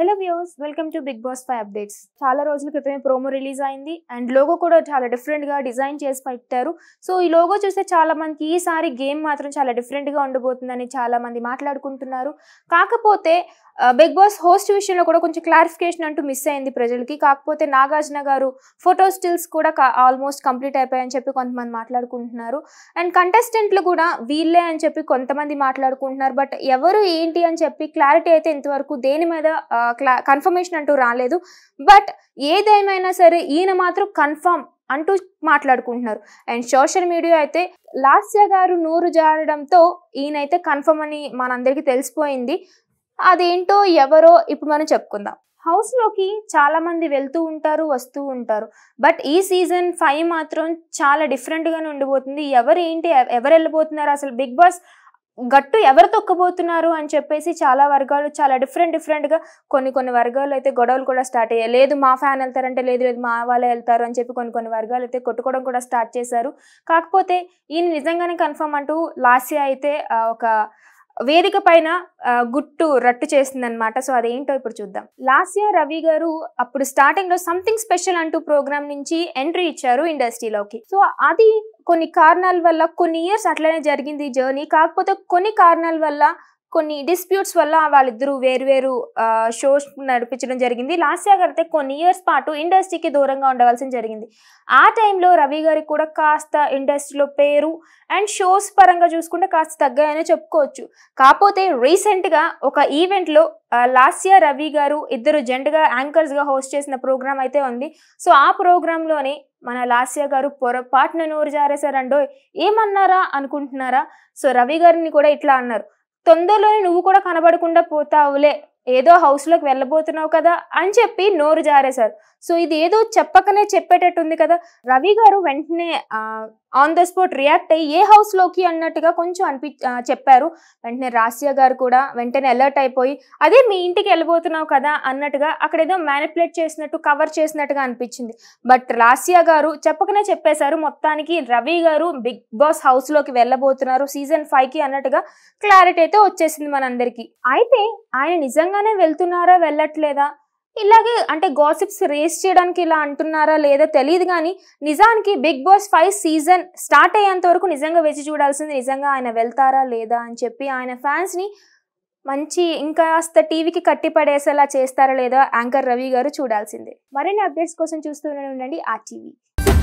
hello views welcome to Big Boss five updates చాలా రోజుల క్రితమే ప్రోమో రిలీజ్ అయింది అండ్ లోగో కూడా చాలా డిఫరెంట్గా డిజైన్ చేసి పెట్టారు సో ఈ లోగో చూస్తే చాలా మందికి ఈసారి గేమ్ మాత్రం చాలా డిఫరెంట్గా ఉండబోతుందని చాలా మంది మాట్లాడుకుంటున్నారు కాకపోతే బిగ్ బాస్ హోస్ట్ విషయంలో కూడా కొంచెం క్లారిఫికేషన్ అంటూ మిస్ అయింది ప్రజలకి కాకపోతే నాగార్జున గారు ఫోటో స్టిల్స్ కూడా ఆల్మోస్ట్ కంప్లీట్ అయిపోయాయని చెప్పి కొంతమంది మాట్లాడుకుంటున్నారు అండ్ కంటెస్టెంట్లు కూడా వీళ్ళే అని చెప్పి కొంతమంది మాట్లాడుకుంటున్నారు బట్ ఎవరు ఏంటి అని చెప్పి క్లారిటీ అయితే ఇంతవరకు దేని మీద uh, క్లా కన్ఫర్మేషన్ అంటూ రాలేదు బట్ ఏదేమైనా సరే ఈయన మాత్రం కన్ఫర్మ్ అంటూ మాట్లాడుకుంటున్నారు అండ్ సోషల్ మీడియా అయితే లాస్య గారు నూరు జారడంతో ఈయనైతే కన్ఫర్మ్ అని మనందరికీ తెలిసిపోయింది అదేంటో ఎవరో ఇప్పుడు మనం చెప్పుకుందాం హౌస్లోకి చాలామంది వెళ్తూ ఉంటారు వస్తూ ఉంటారు బట్ ఈ సీజన్ ఫైవ్ మాత్రం చాలా డిఫరెంట్గానే ఉండిపోతుంది ఎవరు ఏంటి ఎవరు వెళ్ళిపోతున్నారు అసలు బిగ్ బాస్ గట్టు ఎవరు తొక్కబోతున్నారు అని చెప్పేసి చాలా వర్గాలు చాలా డిఫరెంట్ డిఫరెంట్గా కొన్ని కొన్ని వర్గాలు అయితే గొడవలు కూడా స్టార్ట్ అయ్యాయి లేదు మా ఫ్యాన్ వెళ్తారంటే లేదు లేదు మా వాళ్ళే వెళ్తారు అని చెప్పి కొన్ని కొన్ని వర్గాలు అయితే కొట్టుకోవడం కూడా స్టార్ట్ చేశారు కాకపోతే ఈయన నిజంగానే కన్ఫర్మ్ అంటూ లాస్ట్ అయితే ఒక వేదిక పైన గుట్టు రట్టు చేసిందనమాట సో అదేంటో ఇప్పుడు చూద్దాం లాస్ట్ ఇయర్ రవి గారు అప్పుడు స్టార్టింగ్ లో సంథింగ్ స్పెషల్ అంటూ ప్రోగ్రామ్ నుంచి ఎంట్రీ ఇచ్చారు ఇండస్ట్రీలోకి సో అది కొన్ని కారణాల వల్ల కొన్ని ఇయర్స్ అట్లనే జరిగింది జర్నీ కాకపోతే కొన్ని కారణాల వల్ల కొన్ని డిస్ప్యూట్స్ వల్ల వాళ్ళిద్దరూ వేరువేరు షోస్ నడిపించడం జరిగింది లాస్ట్ ఇయర్ అయితే కొన్ని ఇయర్స్ పాటు ఇండస్ట్రీకి దూరంగా ఉండవలసిన జరిగింది ఆ టైంలో రవి గారికి కూడా కాస్త ఇండస్ట్రీలో పేరు అండ్ షోస్ పరంగా చూసుకుంటే కాస్త తగ్గాయని చెప్పుకోవచ్చు కాకపోతే రీసెంట్గా ఒక ఈవెంట్లో లాస్ట్ ఇయర్ రవి గారు ఇద్దరు జెంట్గా యాంకర్స్గా హోస్ట్ చేసిన ప్రోగ్రామ్ అయితే ఉంది సో ఆ ప్రోగ్రాంలోనే మన లాస్య గారు పొరపాటున నోరు జారేశారండో ఏమన్నారా అనుకుంటున్నారా సో రవి గారిని కూడా ఇట్లా అన్నారు తొందరలోనే నువ్వు కూడా కనబడకుండా పోతావులే ఏదో హౌస్లోకి వెళ్ళబోతున్నావు కదా అని చెప్పి నోరు జారేశారు సో ఇది ఏదో చెప్పకనే చెప్పేటట్టుంది కదా రవి గారు వెంటనే ఆన్ ద స్పాట్ రియాక్ట్ అయ్యి ఏ హౌస్లోకి అన్నట్టుగా కొంచెం అనిపి చెప్పారు వెంటనే రాసియా గారు కూడా వెంటనే అలర్ట్ అయిపోయి అదే మీ ఇంటికి వెళ్ళబోతున్నావు కదా అన్నట్టుగా అక్కడ ఏదో మ్యానిపులేట్ చేసినట్టు కవర్ చేసినట్టుగా అనిపించింది బట్ రాసియా గారు చెప్పకనే చెప్పేశారు మొత్తానికి రవి గారు బిగ్ బాస్ హౌస్లోకి వెళ్ళబోతున్నారు సీజన్ ఫైవ్కి అన్నట్టుగా క్లారిటీ అయితే వచ్చేసింది మనందరికీ అయితే ఆయన నిజంగా నిజంగానే వెళ్తున్నారా వెళ్ళట్లేదా ఇలాగే అంటే గాసిప్స్ రేస్ చేయడానికి ఇలా అంటున్నారా లేదా తెలియదు కానీ నిజానికి Big Boss five season start అయ్యేంత వరకు నిజంగా వెచ్చి చూడాల్సింది నిజంగా ఆయన వెళ్తారా లేదా అని చెప్పి ఆయన ఫ్యాన్స్ని మంచి ఇంకాస్త టీవీకి కట్టిపడేసేలా చేస్తారా లేదా యాంకర్ రవి గారు చూడాల్సిందే మరిన్ని అప్డేట్స్ కోసం చూస్తూనే ఉండండి ఆ టీవీ